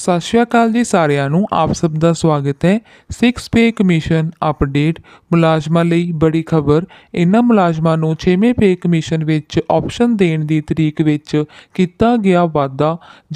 ਸਤਿ ਸ਼੍ਰੀ ਅਕਾਲ ਜੀ ਸਾਰਿਆਂ ਨੂੰ ਆਪ ਸਭ ਦਾ ਸਵਾਗਤ ਹੈ 6 ਪੇ ਕਮਿਸ਼ਨ ਅਪਡੇਟ ਮੁਲਾਜ਼ਮਾਂ ਲਈ ਬੜੀ ਖਬਰ ਇਹਨਾਂ ਮੁਲਾਜ਼ਮਾਂ ਨੂੰ 6ਵੇਂ ਪੇ ਕਮਿਸ਼ਨ ਵਿੱਚ ਆਪਸ਼ਨ ਦੇਣ ਦੀ ਤਰੀਕ ਵਿੱਚ ਕੀਤਾ ਗਿਆ ਵਾਅਦਾ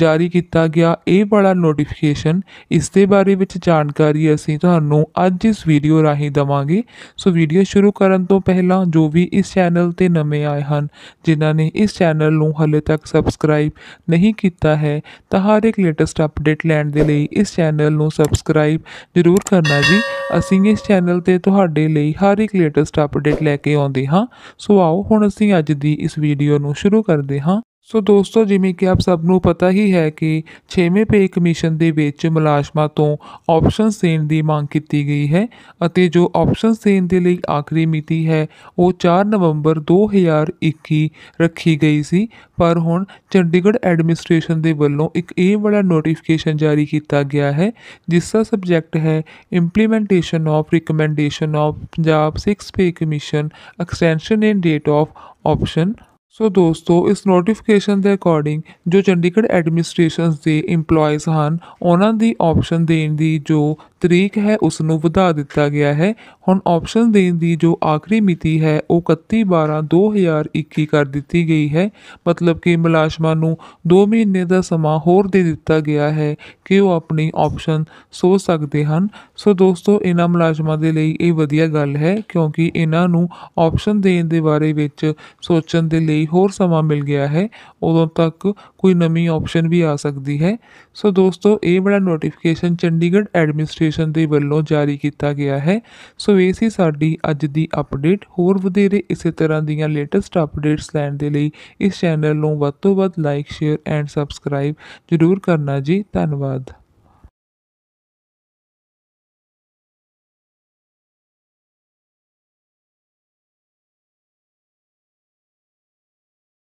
ਜਾਰੀ ਕੀਤਾ ਗਿਆ ਇਹ ਬੜਾ ਨੋਟੀਫਿਕੇਸ਼ਨ ਇਸ ਦੇ ਬਾਰੇ ਵਿੱਚ ਜਾਣਕਾਰੀ ਅਸੀਂ ਤੁਹਾਨੂੰ ਅੱਜ ਇਸ ਵੀਡੀਓ ਰਾਹੀਂ ਦਵਾਂਗੇ ਸੋ ਵੀਡੀਓ ਸ਼ੁਰੂ ਕਰਨ ਤੋਂ ਪਹਿਲਾਂ ਜੋ ਵੀ ਇਸ ਚੈਨਲ ਤੇ ਨਵੇਂ ਆਏ ਹਨ ਜਿਨ੍ਹਾਂ ਨੇ ਇਸ ਚੈਨਲ ਨੂੰ ਹਲੇ ਤੱਕ ਸਬਸਕ੍ਰਾਈਬ ਨਹੀਂ ਕੀਤਾ ਹੈ ਤਾਂ ਹਰ ਇੱਕ ਲੇਟੈਸਟ ਅਪਡੇਟ ਅਪਡੇਟ ਲੈਣ ਦੇ ਲਈ ਇਸ ਚੈਨਲ ਨੂੰ ਸਬਸਕ੍ਰਾਈਬ ਜ਼ਰੂਰ ਕਰਨਾ ਜੀ ਅਸੀਂ ਇਸ ਚੈਨਲ ਤੇ ਤੁਹਾਡੇ ਲਈ ਹਰ ਇੱਕ ਲੇਟੈਸਟ ਅਪਡੇਟ ਲੈ ਕੇ ਆਉਂਦੇ ਹਾਂ ਸੋ ਆਓ ਹੁਣ ਅਸੀਂ ਅੱਜ ਦੀ ਇਸ ਵੀਡੀਓ ਨੂੰ ਸ਼ੁਰੂ ਕਰਦੇ ਹਾਂ ਸੋ ਦੋਸਤੋ ਜਿਵੇਂ ਕਿ ਆਪ ਸਭ ਨੂੰ ਪਤਾ ਹੀ ਹੈ ਕਿ 6ਵੇਂ ਪੇ ਕਮਿਸ਼ਨ ਦੇ ਵਿੱਚ ਮਲਾਸ਼ਮਾ ਤੋਂ ਆਪਸ਼ਨ ਸੇਨ ਦੀ ਮੰਗ ਕੀਤੀ ਗਈ ਹੈ ਅਤੇ ਜੋ ਆਪਸ਼ਨ ਸੇਨ ਦੇ ਲਈ ਆਖਰੀ ਮਿਤੀ ਹੈ ਉਹ 4 ਨਵੰਬਰ 2021 ਰੱਖੀ ਗਈ ਸੀ ਪਰ ਹੁਣ ਚੰਡੀਗੜ੍ਹ ਐਡਮਿਨਿਸਟ੍ਰੇਸ਼ਨ ਦੇ ਵੱਲੋਂ ਇੱਕ ਇਹ ਵਾਲਾ ਨੋਟੀਫਿਕੇਸ਼ਨ ਜਾਰੀ ਕੀਤਾ ਗਿਆ ਹੈ ਜਿਸ ਦਾ ਸਬਜੈਕਟ ਹੈ implementation of recommendation of Punjab 6 pay commission extension in date of option so ਦੋਸਤੋ ਇਸ ਨੋਟੀਫਿਕੇਸ਼ਨ ਦੇ ਅਕੋਰਡਿੰਗ ਜੋ ਚੰਡੀਗੜ੍ਹ ਐਡਮਿਨਿਸਟ੍ਰੇਸ਼ਨਸ ਦੇ EMPLOYEES ਹਨ ਉਹਨਾਂ ਦੀ ਆਪਸ਼ਨ ਦੇਣ ਦੀ ਜੋ ਤਰੀਕ ਹੈ ਉਸ ਨੂੰ ਵਧਾ ਦਿੱਤਾ ਗਿਆ ਹੈ ਹੁਣ ਆਪਸ਼ਨ ਦੇਣ ਦੀ ਜੋ ਆਖਰੀ ਮਿਤੀ ਹੈ ਉਹ 31 12 2021 ਕਰ ਦਿੱਤੀ ਗਈ ਹੈ ਮਤਲਬ ਕਿ ਮਲਾਸ਼ਮਾ ਨੂੰ 2 ਮਹੀਨੇ ਦਾ ਸਮਾਂ ਹੋਰ ਦੇ ਦਿੱਤਾ ਗਿਆ ਹੈ ਕਿ ਉਹ ਆਪਣੀ ਆਪਸ਼ਨ ਸੋਚ ਸਕਦੇ ਹਨ ਸੋ ਦੋਸਤੋ ਇਹਨਾਂ ਮਲਾਸ਼ਮਾ ਦੇ ਲਈ ਇਹ ਵਧੀਆ ਗੱਲ ਹੈ ਕਿਉਂਕਿ ਇਹਨਾਂ ਨੂੰ ਆਪਸ਼ਨ ਦੇਣ ਦੇ ਬਾਰੇ ਵਿੱਚ ਸੋਚਣ ਦੇ ਲਈ ਹੋਰ ਸਮਾਂ ਮਿਲ ਗਿਆ ਹੈ ਉਦੋਂ ਤੱਕ ਕੋਈ ਨਵੀਂ ਆਪਸ਼ਨ ਵੀ ਆ ਸਕਦੀ ਹੈ ਸੋ ਦੋਸਤੋ ਇਹ ਬੜਾ ਨੋਟੀਫਿਕੇਸ਼ਨ ਚੰਡੀਗੜ੍ਹ ਐਡਮਿਨਿਸਟ੍ਰੇਸ਼ਨ ਕਮਿਸ਼ਨ ਦੇ ਵੱਲੋਂ ਜਾਰੀ ਕੀਤਾ ਗਿਆ ਹੈ ਸੋ ਇਹ ਸੀ ਸਾਡੀ ਅੱਜ ਦੀ ਅਪਡੇਟ ਹੋਰ ਵਧੇਰੇ ਇਸੇ ਤਰ੍ਹਾਂ ਦੀਆਂ ਲੇਟੈਸਟ ਅਪਡੇਟਸ ਲੈਣ ਦੇ ਲਈ ਇਸ ਚੈਨਲ ਨੂੰ ਵੱਧ ਤੋਂ ਵੱਧ ਲਾਈਕ ਸ਼ੇਅਰ ਐਂਡ ਸਬਸਕ੍ਰਾਈਬ ਜ਼ਰੂਰ ਕਰਨਾ ਜੀ ਧੰਨਵਾਦ